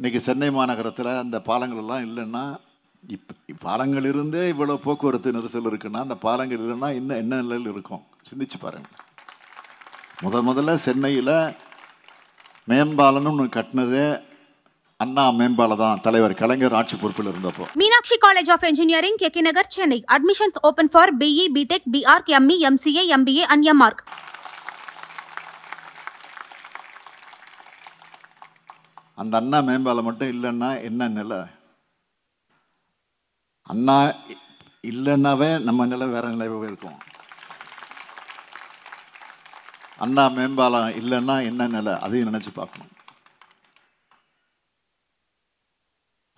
இன்றைக்கி சென்னை மாநகரத்தில் அந்த பாலங்களெல்லாம் இல்லைன்னா இப் பாலங்கள் இருந்தே இவ்வளோ போக்குவரத்து நெரிசல் இருக்குன்னா அந்த பாலங்கள் இல்லைன்னா இன்னும் என்ன நிலையில் இருக்கும் சிந்திச்சு பாருங்கள் முதல் முதல்ல சென்னையில் மேம்பாலம்னு ஒன்று கட்டினதே அண்ணா மேம்பால தான் தலைவர் கலைஞர் ஆட்சி பொறுப்பில் இருந்தப்போ Meenakshi college of engineering K Nagar Chennai admissions open for BE B Tech B Arch ME MCA MBA and M Arch அந்த அண்ணா மேம்பாலம் மட்டும் இல்லைன்னா என்ன நிலை அண்ணா இல்லைன்னாவே நம்ம நிலை வேற நிலையாகவே இருக்கும் அண்ணா மேம்பாலம் இல்லைன்னா என்ன நிலை அதையும் நினச்சி பார்க்கணும்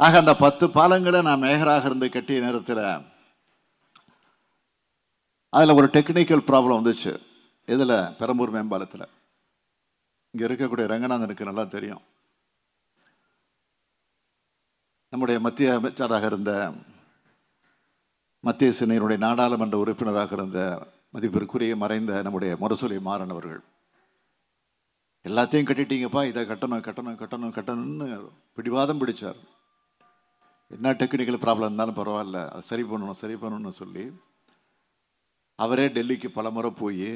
ஆக அந்த பத்து பாலங்களை நான் மேகராக இருந்து கட்டிய நேரத்தில் அதில் ஒரு டெக்னிக்கல் ப்ராப்ளம் வந்துச்சு இதில் பெரம்பூர் மேம்பாலத்தில் இங்கே இருக்கக்கூடிய ரங்கநாதனுக்கு நல்லா தெரியும் நம்முடைய மத்திய அமைச்சராக இருந்த மத்திய சென்னையினுடைய நாடாளுமன்ற உறுப்பினராக இருந்த மதிப்பிற்குரிய மறைந்த நம்முடைய முரசொலி மாறன் அவர்கள் எல்லாத்தையும் கட்டிட்டீங்கப்பா இதை கட்டணும் கட்டணும் கட்டணும் கட்டணும்னு பிடிவாதம் பிடிச்சார் என்ன டெக்னிக்கல் ப்ராப்ளம் இருந்தாலும் பரவாயில்ல அதை சரி பண்ணணும் சரி பண்ணணும்னு சொல்லி அவரே டெல்லிக்கு பல முறை போய்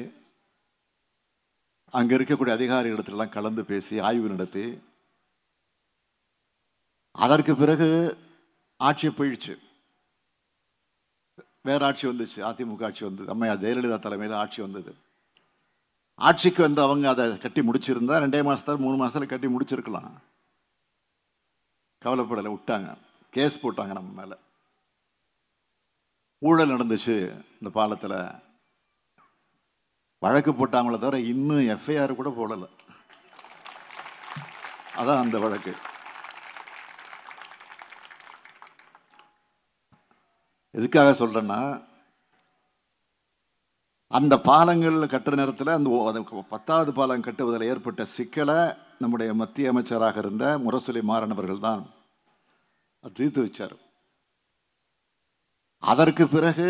அங்கே இருக்கக்கூடிய அதிகாரிகளிடத்துலலாம் கலந்து பேசி ஆய்வு நடத்தி அதற்கு பிறகு ஆட்சியை போயிடுச்சு வேற ஆட்சி வந்துச்சு அதிமுக ஆட்சி வந்தது அம்மையா ஜெயலலிதா தலைமையில் ஆட்சி வந்தது ஆட்சிக்கு வந்து அவங்க அதை கட்டி முடிச்சிருந்தா ரெண்டே மாசத்தால் மூணு மாதத்தில் கட்டி முடிச்சிருக்கலாம் கவலைப்படலை விட்டாங்க கேஸ் போட்டாங்க நம்ம மேல ஊழல் நடந்துச்சு இந்த பாலத்தில் வழக்கு போட்டாங்களே தவிர இன்னும் எஃப்ஐஆர் கூட போடலை அதான் அந்த வழக்கு எதுக்காக சொல்கிறேன்னா அந்த பாலங்கள் கட்டுற நேரத்தில் அந்த பத்தாவது பாலம் கட்டுவதில் ஏற்பட்ட சிக்கலை நம்முடைய மத்திய அமைச்சராக இருந்த முரசொலி மாறனவர்கள் தான் தீர்த்து வச்சார் அதற்கு பிறகு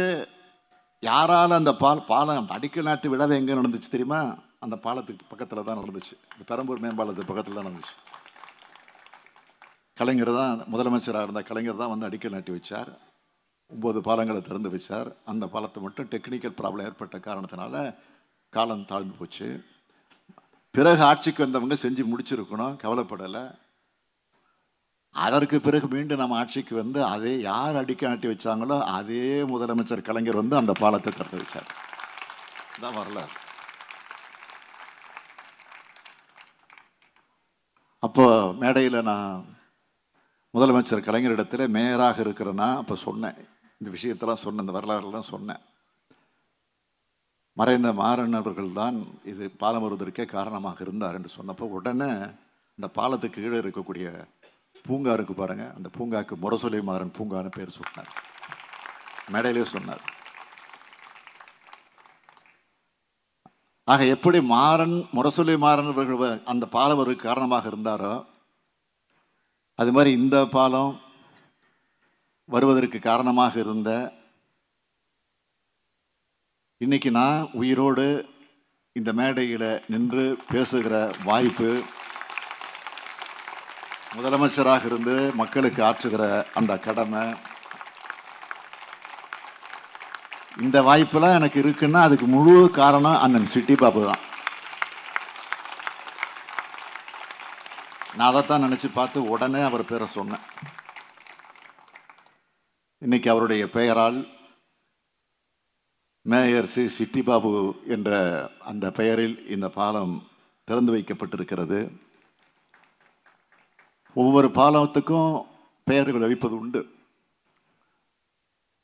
யாரால் அந்த பால் பாலம் அந்த அடிக்கல் நாட்டு விழாவை எங்கே நடந்துச்சு தெரியுமா அந்த பாலத்துக்கு பக்கத்தில் தான் நடந்துச்சு இந்த பெரம்பூர் மேம்பாலத்துக்கு பக்கத்தில் தான் நடந்துச்சு கலைஞர் தான் முதலமைச்சராக இருந்த கலைஞர் தான் வந்து அடிக்கல் நாட்டி வச்சார் ஒம்பது பாலங்களை திறந்து வச்சார் அந்த பாலத்தை மட்டும் டெக்னிக்கல் ப்ராப்ளம் ஏற்பட்ட காரணத்தினால காலம் தாழ்ந்து போச்சு பிறகு ஆட்சிக்கு வந்தவங்க செஞ்சு முடிச்சிருக்கணும் கவலைப்படலை அதற்கு பிறகு மீண்டும் நம்ம ஆட்சிக்கு வந்து அதே யார் அடிக்க ஆட்டி வச்சாங்களோ அதே முதலமைச்சர் கலைஞர் வந்து அந்த பாலத்தை திறந்து வச்சார் தான் வரலாறு அப்போ மேடையில் நான் முதலமைச்சர் கலைஞரிடத்தில் மேயராக இருக்கிறேன்னா அப்போ சொன்னேன் இந்த விஷயத்தெல்லாம் சொன்னேன் இந்த வரலாறுலாம் சொன்னேன் மறைந்த மாறனவர்கள் தான் இது பாலம் வருவதற்கே காரணமாக இருந்தார் என்று சொன்னப்போ உடனே இந்த பாலத்துக்கு கீழே இருக்கக்கூடிய பூங்கா இருக்கு பாருங்கள் அந்த பூங்காக்கு முரசொலி மாறன் பூங்கான்னு பேர் சொன்னார் மேடையிலே சொன்னார் ஆக எப்படி மாறன் முரசொலி மாறன் அந்த பாலம் ஒரு காரணமாக இருந்தாரோ அது மாதிரி இந்த பாலம் வருவதற்கு காரணமாக இருந்த இன்றைக்கி நான் உயிரோடு இந்த மேடையில் நின்று பேசுகிற வாய்ப்பு முதலமைச்சராக இருந்து மக்களுக்கு ஆற்றுகிற அந்த கடமை இந்த வாய்ப்பெல்லாம் எனக்கு இருக்குன்னா அதுக்கு முழு காரணம் அண்ணன் சிட்டி பாபு தான் நான் அதைத்தான் நினச்சி பார்த்து உடனே அவர் பேரை சொன்னேன் இன்னைக்கு அவருடைய பெயரால் மேயர் சி சிட்டிபாபு என்ற அந்த பெயரில் இந்த பாலம் திறந்து வைக்கப்பட்டிருக்கிறது ஒவ்வொரு பாலத்துக்கும் பெயர்கள் அழிப்பது உண்டு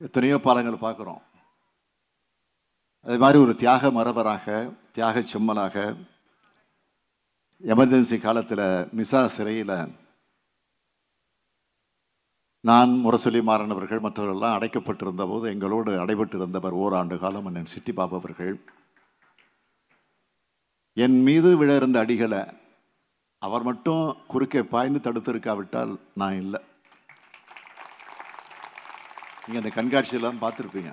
எத்தனையோ பாலங்கள் பார்க்குறோம் அதே மாதிரி ஒரு தியாக மரபராக தியாக செம்மலாக எமர்ஜென்சி காலத்தில் மிசா சிறையில் நான் முரசொலி மாறன் அவர்கள் மற்றவர்கள்லாம் அடைக்கப்பட்டிருந்த போது எங்களோடு அடைபட்டு இருந்தவர் ஓராண்டு காலம் அண்ணன் சிட்டி பாபு அவர்கள் என் மீது விழ இருந்த அடிகளை அவர் மட்டும் குறுக்கே பாய்ந்து தடுத்திருக்காவிட்டால் நான் இல்லை நீங்கள் அந்த கண்காட்சியெல்லாம் பார்த்துருப்பீங்க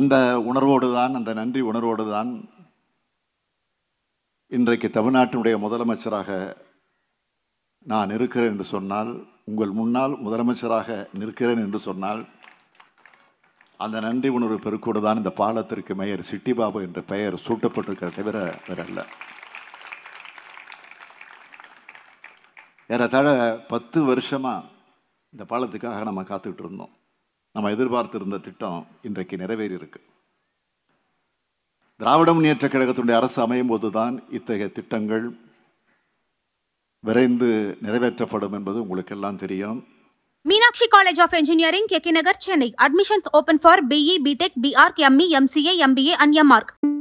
அந்த உணர்வோடு தான் அந்த நன்றி உணர்வோடு தான் இன்றைக்கு தமிழ்நாட்டினுடைய முதலமைச்சராக நான் இருக்கிறேன் என்று சொன்னால் உங்கள் முன்னால் முதலமைச்சராக நிற்கிறேன் என்று சொன்னால் அந்த நன்றி உணர்வு பெருக்கோடு தான் இந்த பாலத்திற்கு மேயர் சிட்டிபாபு என்ற பெயர் சூட்டப்பட்டிருக்கிற தவிர வேறல்ல ஏறத்தாழ பத்து வருஷமாக இந்த பாலத்துக்காக நம்ம காத்துக்கிட்டு இருந்தோம் நம்ம எதிர்பார்த்திருந்த திட்டம் இன்றைக்கு நிறைவேறி இருக்கு திராவிட முன்னேற்ற கழகத்தினுடைய அரசு அமையும் போது தான் இத்தகைய திட்டங்கள் விரைந்து நிறைவேற்றப்படும் என்பது உங்களுக்கு எல்லாம் தெரியும் Meenakshi college of engineering K Nagar Chennai admissions open for BE B Tech B Arch ME MCA MBA and MArch